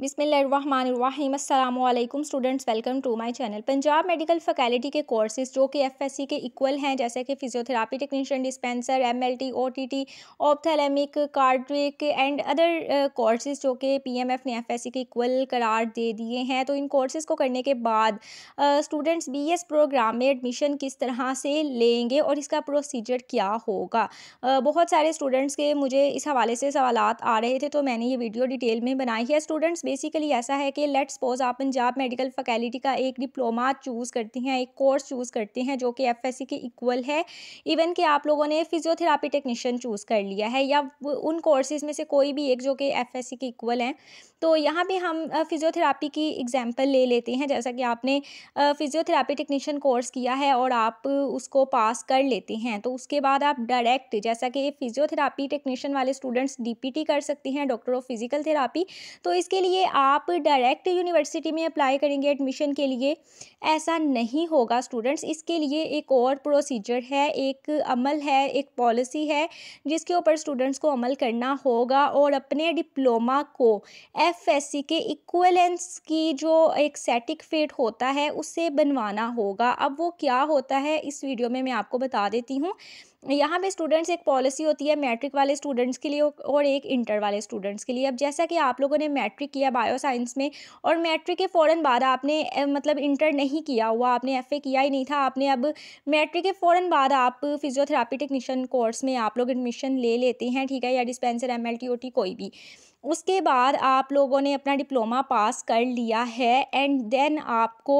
बिसमीम students welcome to my channel Punjab medical faculty के courses जो कि एफएससी के इक्वल हैं जैसे कि physiotherapy technician dispenser MLT OTT ophthalmic cardiac and other courses जो कि पीएमएफ ने एफएससी के इक्वल करार दे दिए हैं तो इन कोर्सेज़ को करने के बाद स्टूडेंट्स बी प्रोग्राम में एडमिशन किस तरह से लेंगे और इसका प्रोसीजर क्या होगा uh, बहुत सारे स्टूडेंट्स के मुझे इस हवाले से सवाल आ रहे थे तो मैंने ये वीडियो डिटेल में बनाई है स्टूडेंट्स बेसिकली ऐसा है कि लेट सपोज आप पंजाब मेडिकल फैकल्टी का एक डिप्लोमा चूज़ करती हैं एक कोर्स चूज़ करते हैं जो कि एफ के इक्वल है इवन कि आप लोगों ने फिजियोथेरापी टेक्नीशियन चूज़ कर लिया है या उन कोर्सेज़ में से कोई भी एक जो कि एफ के इक्वल हैं तो यहाँ पे हम फिज़ियोथेरापी की एग्ज़ाम्पल ले लेते हैं जैसा कि आपने फिज़ियोथेरापी टेक्नीशियन कोर्स किया है और आप उसको पास कर लेते हैं तो उसके बाद आप डायरेक्ट जैसा कि फिज़ियोथेरापी टेक्नीशियन वाले स्टूडेंट्स डी कर सकते हैं डॉक्टर ऑफ फिज़िकल थेरापी तो इसके लिए आप डायरेक्ट यूनिवर्सिटी में अप्लाई करेंगे एडमिशन के लिए ऐसा नहीं होगा स्टूडेंट्स इसके लिए एक और प्रोसीजर है एक अमल है एक पॉलिसी है जिसके ऊपर स्टूडेंट्स को अमल करना होगा और अपने डिप्लोमा को एफ एफ एस सी के इक्वलेंस की जो एक सर्टिफिकेट होता है उसे बनवाना होगा अब वो क्या होता है इस वीडियो में मैं आपको बता देती हूँ यहाँ पे स्टूडेंट्स एक पॉलिसी होती है मैट्रिक वाले स्टूडेंट्स के लिए और एक इंटर वाले स्टूडेंट्स के लिए अब जैसा कि आप लोगों ने मैट्रिक किया बायो साइंस में और मैट्रिक के फ़ौरन बाद आपने मतलब इंटर नहीं किया हुआ आपने एफए किया ही नहीं था आपने अब मैट्रिक के फ़ौरन बाद आप फिजियोथेरापी टेक्नीशियन कोर्स में आप लोग एडमिशन ले लेते हैं ठीक है या डिस्पेंसर एम एल कोई भी उसके बाद आप लोगों ने अपना डिप्लोमा पास कर लिया है एंड देन आपको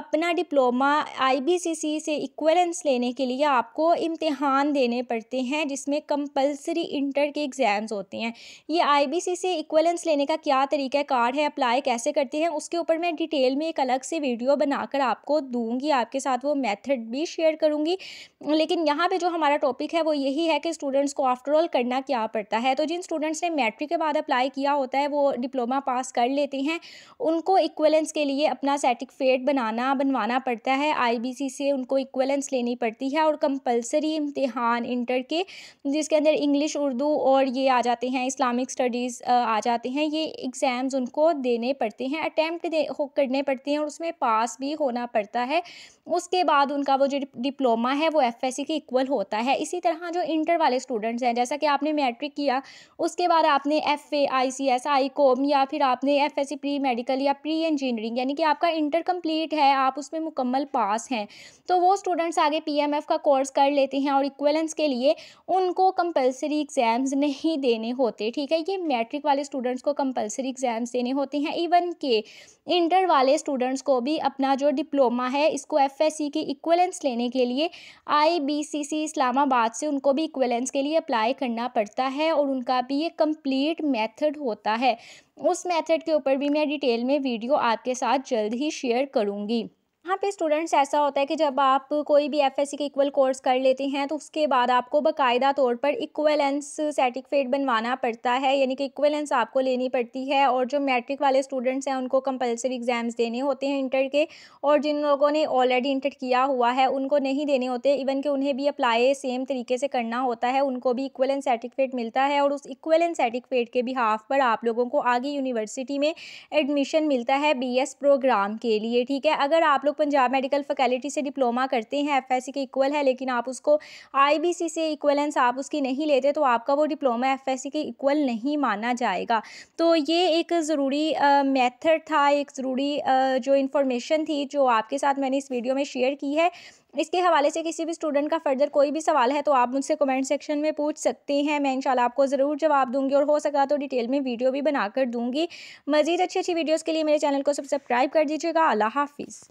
अपना डिप्लोमा आईबीसीसी से इक्वलेंस लेने के लिए आपको इम्तिहान देने पड़ते हैं जिसमें कंपलसरी इंटर के एग्ज़ाम्स होते हैं ये आईबीसी से इक्वलेंस लेने का क्या तरीका कार्ड है अप्लाई कैसे करते हैं उसके ऊपर मैं डिटेल में एक अलग से वीडियो बनाकर आपको दूँगी आपके साथ वो मैथड भी शेयर करूँगी लेकिन यहाँ पर जो हमारा टॉपिक है वो यही है कि स्टूडेंट्स को आफ्टरऑल करना क्या पड़ता है तो जिन स्टूडेंट्स ने मैट्रिक के बाद अप्लाई अप्लाई किया होता है वो डिप्लोमा पास कर लेते हैं उनको इक्वलेंस के लिए अपना सर्टिफिकेट बनाना बनवाना पड़ता है आईबीसी से उनको इक्वलेंस लेनी पड़ती है और कंपलसरी इम्तहान इंटर के जिसके अंदर इंग्लिश उर्दू और ये आ जाते हैं इस्लामिक स्टडीज़ आ जाते हैं ये एग्ज़ाम्स उनको देने पड़ते हैं अटैम्प्ट करने पड़ते हैं और उसमें पास भी होना पड़ता है उसके बाद उनका वो जो डिप्लोमा है वो एफ के इक्वल होता है इसी तरह जो इंटर वाले स्टूडेंट्स हैं जैसा कि आपने मैट्रिक किया उसके बाद आपने F I C S I com या फिर आपने F S C pre medical या प्री इंजीनियरिंग यानी कि आपका इंटर कम्प्लीट है आप उसमें मुकम्मल पास हैं तो वो स्टूडेंट्स आगे पी एम एफ़ का कोर्स कर लेते हैं और इक्वलेंस के लिए उनको कंपलसरी एग्ज़ाम्स नहीं देने होते ठीक है ये मैट्रिक वाले स्टूडेंट्स को कंपलसरी एग्ज़ाम्स देने होते हैं इवन के इंटर वाले स्टूडेंट्स को भी अपना जो डिप्लोमा है इसको एफ एस सी की इक्वलेंस लेने के लिए आई बी सी सी इस्लामाबाद से उनको भी इक्वलेंस के लिए अप्लाई करना पड़ता है और उनका भी ये कम्प्लीट मैथ मेथड होता है उस मेथड के ऊपर भी मैं डिटेल में वीडियो आपके साथ जल्द ही शेयर करूँगी यहाँ पे स्टूडेंट्स ऐसा होता है कि जब आप कोई भी F S C equal course कर लेते हैं तो उसके बाद आपको बाकायदा तौर पर इक्वलेंस सर्टिफिकेट बनवाना पड़ता है यानी कि इक्वलेंस आपको लेनी पड़ती है और जो मैट्रिक वाले स्टूडेंट्स हैं उनको कंपलसरी एग्ज़ाम्स देने होते हैं इंटर के और जिन लोगों ने ऑलरेडी इंटर किया हुआ है उनको नहीं देने होते इवन कि उन्हें भी अप्लाई सेम तरीके से करना होता है उनको भी इक्वलेंस सर्टिफिकेट मिलता है और उस इक्वलेंस सर्टिफिकेट के बिहाफ पर आप लोगों को आगे यूनिवर्सिटी में एडमिशन मिलता है बी एस प्रोग्राम के लिए ठीक है अगर आप लोग पंजाब मेडिकल फैकल्टी से डिप्लोमा करते हैं एफ के इक्वल है लेकिन आप उसको आई से इक्वलेंस आप उसकी नहीं लेते तो आपका वो डिप्लोमा एफ के इक्वल नहीं माना जाएगा तो ये एक ज़रूरी मेथड था एक ज़रूरी जो इन्फॉर्मेशन थी जो आपके साथ मैंने इस वीडियो में शेयर की है इसके हवाले से किसी भी स्टूडेंट का फर्दर कोई भी सवाल है तो आप मुझसे कमेंट सेक्शन में पूछ सकते हैं मैं इंशाल्लाह आपको ज़रूर जवाब दूंगी और हो सका तो डिटेल में वीडियो भी बनाकर दूंगी मज़ीद अच्छी अच्छी वीडियोज़ के लिए मेरे चैनल को सब्सक्राइब कर दीजिएगा अल्लाह हाफिज़